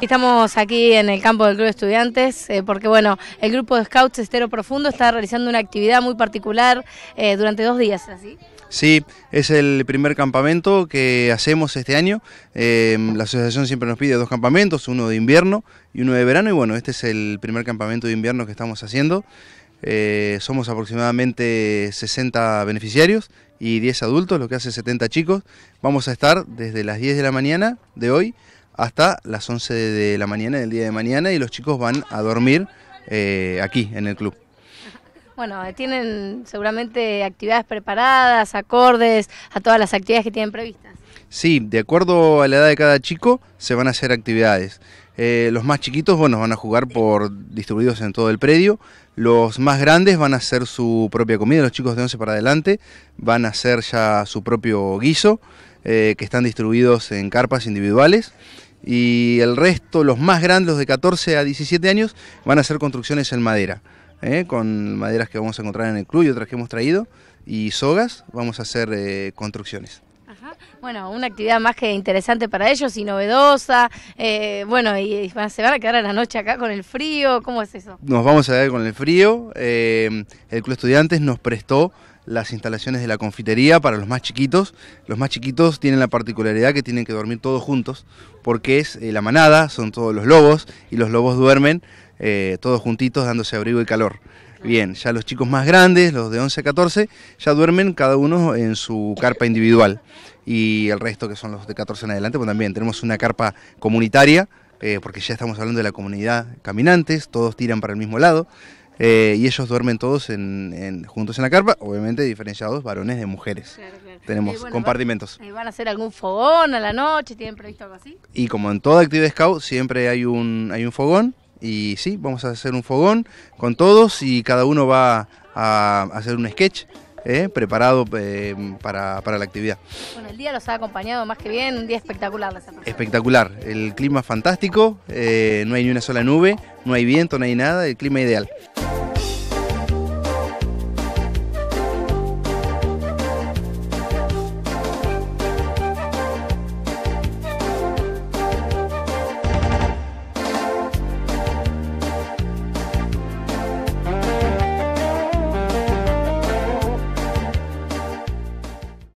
Estamos aquí en el campo del Club de Estudiantes eh, porque bueno, el grupo de Scouts Estero Profundo está realizando una actividad muy particular eh, durante dos días, Sí, es el primer campamento que hacemos este año. Eh, la asociación siempre nos pide dos campamentos, uno de invierno y uno de verano. Y bueno, este es el primer campamento de invierno que estamos haciendo. somos aproximadamente 60 beneficiarios y 10 adultos, lo que hace 70 chicos. Vamos a estar desde las 10 de la mañana de hoy hasta las 11 de la mañana del día de mañana y los chicos van a dormir eh, aquí en el club. Bueno, tienen seguramente actividades preparadas, acordes a todas las actividades que tienen previstas. Sí, de acuerdo a la edad de cada chico se van a hacer actividades. Eh, los más chiquitos, bueno, van a jugar por distribuidos en todo el predio. Los más grandes van a hacer su propia comida, los chicos de 11 para adelante van a hacer ya su propio guiso, eh, que están distribuidos en carpas individuales y el resto, los más grandes, los de 14 a 17 años, van a hacer construcciones en madera, ¿eh? con maderas que vamos a encontrar en el club y otras que hemos traído, y sogas, vamos a hacer eh, construcciones. Bueno, una actividad más que interesante para ellos y novedosa. Eh, bueno, y, se van a quedar a la noche acá con el frío. ¿Cómo es eso? Nos vamos a quedar con el frío. el Club Estudiantes nos prestó las instalaciones de la confitería para los más chiquitos. Los más chiquitos tienen la particularidad que tienen que dormir todos juntos, porque es eh, la manada, son todos los lobos, y los lobos duermen eh, todos juntitos dándose abrigo y calor. Bien, ya los chicos más grandes, los de 11 a 14, ya duermen cada uno en su carpa individual. Y el resto, que son los de 14 en adelante, pues también tenemos una carpa comunitaria, eh, porque ya estamos hablando de la comunidad caminantes, todos tiran para el mismo lado. Eh, y ellos duermen todos juntos en la carpa, obviamente diferenciados varones de mujeres. Tenemos compartimentos. Eh, ¿Van a hacer algún fogón a la noche? ¿Tienen previsto algo así? Y como en toda actividad scout, siempre hay un, hay un fogón. Y sí, vamos a hacer un fogón con todos y cada uno va a hacer un sketch. Eh, preparado para, la actividad. Bueno, el día los ha acompañado más que bien, un día espectacular. espectacular, el clima fantástico, no hay ni una sola nube, no hay viento, no hay nada, el clima ideal.